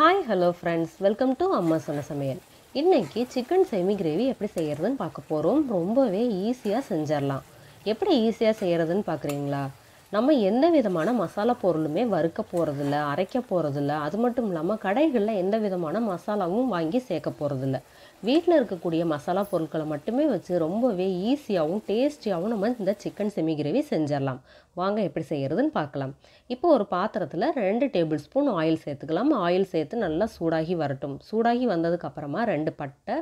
hi hello friends welcome to அம்மா சொன்ன சமையல் இன்றைக்கி சிக்கன் செமி கிரேவி எப்படி செய்கிறதுன்னு பார்க்க போகிறோம் ரொம்பவே ஈஸியாக செஞ்சிடலாம் எப்படி ஈஸியாக செய்கிறதுன்னு பார்க்குறீங்களா நம்ம எந்த விதமான மசாலா பொருளுமே வறுக்க போகிறதில்ல அரைக்க போகிறதில்ல அது மட்டும் இல்லாமல் கடைகளில் எந்த விதமான மசாலாவும் வாங்கி சேர்க்க போகிறதில்ல வீட்டில் இருக்கக்கூடிய மசாலா பொருட்களை மட்டுமே வச்சு ரொம்பவே ஈஸியாகவும் டேஸ்டியாகவும் நம்ம இந்த சிக்கன் செமி கிரேவி செஞ்சிடலாம் வாங்க எப்படி செய்கிறதுன்னு பார்க்கலாம் இப்போ ஒரு பாத்திரத்தில் ரெண்டு டேபிள் ஸ்பூன் ஆயில் சேர்த்துக்கலாம் ஆயில் சேர்த்து நல்லா சூடாகி வரட்டும் சூடாகி வந்ததுக்கப்புறமா ரெண்டு பட்டை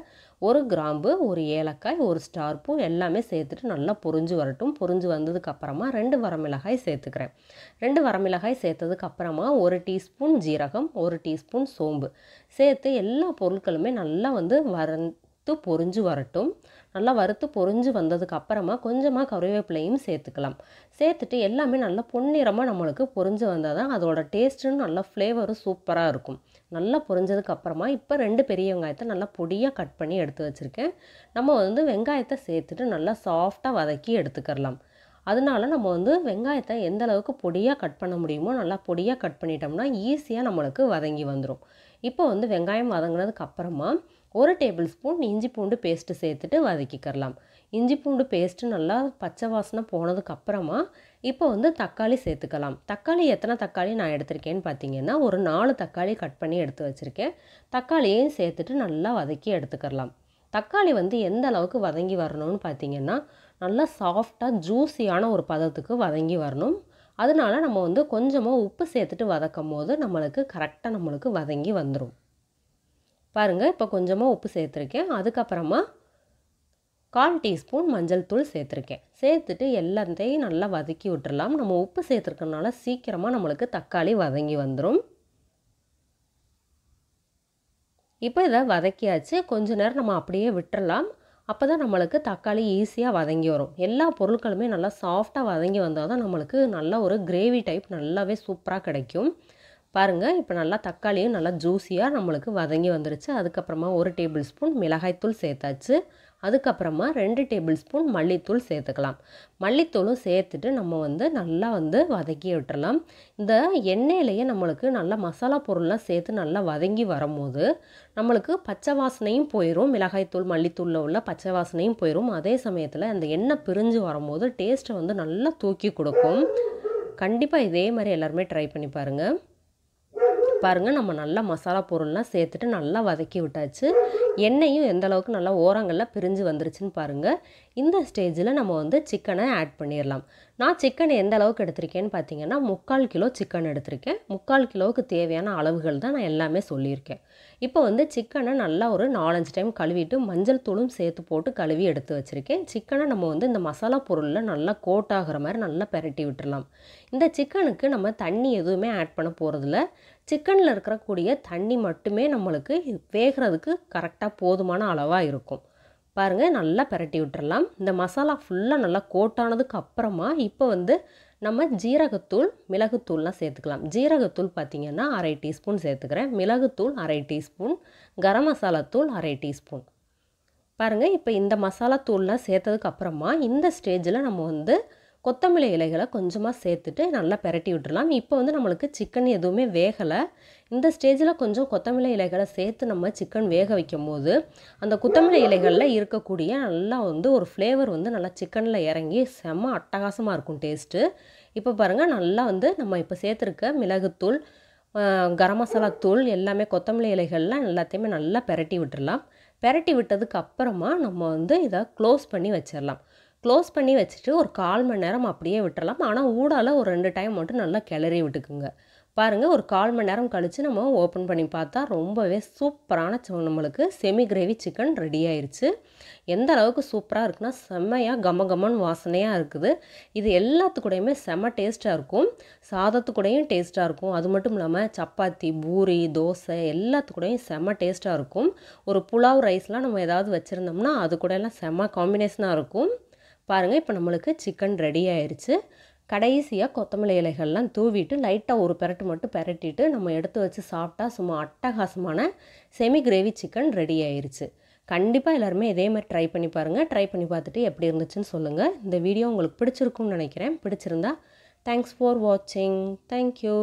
ஒரு கிராம்பு ஒரு ஏலக்காய் ஒரு ஸ்டார் பூ எல்லாமே சேர்த்துட்டு நல்லா பொறிஞ்சு வரட்டும் பொறிஞ்சு வந்ததுக்கப்புறமா ரெண்டு வரமிளகாய் சேர்த்துக்கிறேன் ரெண்டு வரமிளகாய் சேர்த்ததுக்கப்புறமா ஒரு டீஸ்பூன் ஜீரகம் ஒரு டீஸ்பூன் சோம்பு சேர்த்து எல்லா பொருட்களுமே நல்லா வந்து வறுத்து பொறிஞ்சு வரட்டும் நல்லா வறுத்து பொறிஞ்சு வந்ததுக்கு அப்புறமா கொஞ்சமாக கருவேப்பிலையும் சேர்த்துக்கலாம் சேர்த்துட்டு எல்லாமே நல்லா பொன்னிறமாக நம்மளுக்கு பொறிஞ்சு வந்தால் தான் அதோட டேஸ்ட்டுன்னு நல்லா ஃப்ளேவரும் சூப்பராக இருக்கும் நல்லா பொரிஞ்சதுக்கப்புறமா இப்போ ரெண்டு பெரிய வெங்காயத்தை நல்லா பொடியாக கட் பண்ணி எடுத்து வச்சுருக்கேன் நம்ம வந்து வெங்காயத்தை சேர்த்துட்டு நல்லா சாஃப்டாக வதக்கி எடுத்துக்கிறலாம் அதனால நம்ம வந்து வெங்காயத்தை எந்த அளவுக்கு பொடியாக கட் பண்ண முடியுமோ நல்லா பொடியாக கட் பண்ணிட்டோம்னா ஈஸியாக நம்மளுக்கு வதங்கி வந்துடும் இப்போ வந்து வெங்காயம் வதங்கினதுக்கு அப்புறமா ஒரு டேபிள் ஸ்பூன் இஞ்சி பூண்டு பேஸ்ட்டு சேர்த்துட்டு வதக்கிக்கிறலாம் இஞ்சி பூண்டு பேஸ்ட்டு நல்லா பச்சை வாசனை போனதுக்கப்புறமா இப்போ வந்து தக்காளி சேர்த்துக்கலாம் தக்காளி எத்தனை தக்காளி நான் எடுத்திருக்கேன்னு பார்த்தீங்கன்னா ஒரு நாலு தக்காளி கட் பண்ணி எடுத்து வச்சுருக்கேன் தக்காளியையும் சேர்த்துட்டு நல்லா வதக்கி எடுத்துக்கலாம் தக்காளி வந்து எந்த அளவுக்கு வதங்கி வரணும்னு பார்த்தீங்கன்னா நல்லா சாஃப்டாக ஜூஸியான ஒரு பதத்துக்கு வதங்கி வரணும் அதனால நம்ம வந்து கொஞ்சமாக உப்பு சேர்த்துட்டு வதக்கும் போது நம்மளுக்கு கரெக்டாக நம்மளுக்கு வதங்கி வந்துடும் பாருங்கள் இப்போ கொஞ்சமாக உப்பு சேர்த்துருக்கேன் அதுக்கப்புறமா கால் டீஸ்பூன் மஞ்சள் தூள் சேர்த்துருக்கேன் சேர்த்துட்டு எல்லாத்தையும் நல்லா வதக்கி விட்டுடலாம் நம்ம உப்பு சேர்த்துருக்கனால சீக்கிரமாக நம்மளுக்கு தக்காளி வதங்கி வந்துடும் இப்போ இதை வதக்கியாச்சு கொஞ்ச நேரம் நம்ம அப்படியே விட்டுடலாம் அப்போ தான் நம்மளுக்கு தக்காளி ஈஸியாக வதங்கி வரும் எல்லா பொருட்களுமே நல்லா சாஃப்டாக வதங்கி வந்தால் தான் நம்மளுக்கு நல்ல ஒரு கிரேவி டைப் நல்லாவே சூப்பராக கிடைக்கும் பாருங்கள் இப்போ நல்லா தக்காளியும் நல்லா ஜூஸியாக நம்மளுக்கு வதங்கி வந்துருச்சு அதுக்கப்புறமா ஒரு டேபிள் ஸ்பூன் மிளகாய்த்தூள் சேர்த்தாச்சு அதுக்கப்புறமா ரெண்டு டேபிள் ஸ்பூன் மல்லித்தூள் சேர்த்துக்கலாம் மல்லித்தூளும் சேர்த்துட்டு நம்ம வந்து நல்லா வந்து வதக்கி விட்டுறலாம் இந்த எண்ணெயிலேயே நம்மளுக்கு நல்லா மசாலா பொருள்லாம் சேர்த்து நல்லா வதங்கி வரும்போது நம்மளுக்கு பச்சை வாசனையும் போயிடும் மிளகாய்த்தூள் மல்லித்தூளில் உள்ள பச்சை வாசனையும் போயிடும் அதே சமயத்தில் அந்த எண்ணெய் பிரிஞ்சு வரும்போது டேஸ்ட்டை வந்து நல்லா தூக்கி கொடுக்கும் கண்டிப்பாக இதே மாதிரி எல்லாருமே ட்ரை பண்ணி பாருங்கள் பாருங்கள் நம்ம நல்லா மசாலா பொருள்லாம் சேர்த்துட்டு நல்லா வதக்கி விட்டாச்சு எண்ணெயும் எந்த அளவுக்கு நல்லா ஓரங்களில் பிரிஞ்சு வந்துருச்சுன்னு பாருங்கள் இந்த ஸ்டேஜில் நம்ம வந்து சிக்கனை ஆட் பண்ணிடலாம் நான் சிக்கன் எந்த அளவுக்கு எடுத்திருக்கேன்னு பார்த்தீங்கன்னா முக்கால் கிலோ சிக்கன் எடுத்திருக்கேன் முக்கால் கிலோவுக்கு தேவையான அளவுகள் தான் நான் எல்லாமே சொல்லியிருக்கேன் இப்போ வந்து சிக்கனை நல்லா ஒரு நாலஞ்சு டைம் கழுவிட்டு மஞ்சள் தூளும் சேர்த்து போட்டு கழுவி எடுத்து வச்சுருக்கேன் சிக்கனை நம்ம வந்து இந்த மசாலா பொருளில் நல்லா கோட் ஆகிற மாதிரி நல்லா பெரட்டி விட்டுடலாம் இந்த சிக்கனுக்கு நம்ம தண்ணி எதுவுமே ஆட் பண்ண போகிறதில்ல சிக்கனில் இருக்கக்கூடிய தண்ணி மட்டுமே நம்மளுக்கு வேகிறதுக்கு கரெக்டாக கரெக்டாக போதுமான அளவாக இருக்கும் பாருங்கள் நல்லா பரட்டி விட்டுறலாம் இந்த மசாலா ஃபுல்லாக நல்லா கோட்டானதுக்கு அப்புறமா இப்போ வந்து நம்ம ஜீரகத்தூள் மிளகுத்தூள்லாம் சேர்த்துக்கலாம் ஜீரகத்தூள் பார்த்திங்கன்னா அரை டீஸ்பூன் சேர்த்துக்கிறேன் மிளகுத்தூள் அரை டீஸ்பூன் கரம் மசாலா தூள் அரை டீஸ்பூன் பாருங்கள் இப்போ இந்த மசாலா தூள்லாம் சேர்த்ததுக்கப்புறமா இந்த ஸ்டேஜில் நம்ம வந்து கொத்தமல்லி இலைகளை கொஞ்சமாக சேர்த்துட்டு நல்லா பெரட்டி விட்டுடலாம் இப்போ வந்து நம்மளுக்கு சிக்கன் எதுவுமே வேகலை இந்த ஸ்டேஜில் கொஞ்சம் கொத்தமல்லி இலைகளை சேர்த்து நம்ம சிக்கன் வேக வைக்கும் போது அந்த கொத்தமல்லி இலைகளில் இருக்கக்கூடிய நல்லா வந்து ஒரு ஃப்ளேவர் வந்து நல்லா சிக்கனில் இறங்கி செம்ம அட்டகாசமாக இருக்கும் டேஸ்ட்டு இப்போ பாருங்கள் நல்லா வந்து நம்ம இப்போ சேர்த்துருக்க மிளகுத்தூள் கரம் மசாலா தூள் எல்லாமே கொத்தமல்லி இலைகள்லாம் எல்லாத்தையுமே நல்லா பெரட்டி விட்டுடலாம் பெரட்டி விட்டதுக்கு அப்புறமா நம்ம வந்து இதை க்ளோஸ் பண்ணி வச்சிடலாம் க்ளோஸ் பண்ணி வச்சுட்டு ஒரு கால் மணி நேரம் அப்படியே விட்டுறலாம் ஆனால் ஊடால ஒரு ரெண்டு டைம் மட்டும் நல்லா கிளறி விட்டுக்குங்க பாருங்கள் ஒரு கால் மணி நேரம் கழித்து நம்ம ஓப்பன் பண்ணி பார்த்தா ரொம்பவே சூப்பரான நம்மளுக்கு செமி கிரேவி சிக்கன் ரெடி ஆயிடுச்சு எந்த அளவுக்கு சூப்பராக இருக்குன்னா செம்மையாக கம கமன் வாசனையாக இருக்குது இது எல்லாத்துக்கூடையுமே செம்ம டேஸ்ட்டாக இருக்கும் சாதத்துக்கூடையும் டேஸ்ட்டாக இருக்கும் அது மட்டும் இல்லாமல் சப்பாத்தி பூரி தோசை எல்லாத்துக்கூடையும் செம்ம டேஸ்ட்டாக இருக்கும் ஒரு புலாவ் ரைஸ்லாம் நம்ம ஏதாவது வச்சுருந்தோம்னா அது கூட எல்லாம் செம்ம காம்பினேஷனாக இருக்கும் பாருங்கள் இப்போ நம்மளுக்கு சிக்கன் ரெடி ஆயிடுச்சு கடைசியாக கொத்தமல்லி இலைகள்லாம் தூவிட்டு லைட்டாக ஒரு பெரட்டு மட்டும் பெரட்டிட்டு நம்ம எடுத்து வச்சு சாப்பிட்டா சும்மா அட்டகாசமான செமி கிரேவி சிக்கன் ரெடி ஆயிடுச்சு கண்டிப்பாக எல்லாருமே இதே மாதிரி ட்ரை பண்ணி பாருங்கள் ட்ரை பண்ணி பார்த்துட்டு எப்படி இருந்துச்சுன்னு சொல்லுங்கள் இந்த வீடியோ உங்களுக்கு பிடிச்சிருக்கும்னு நினைக்கிறேன் பிடிச்சிருந்தா தேங்க்ஸ் ஃபார் வாட்சிங் தேங்க்யூ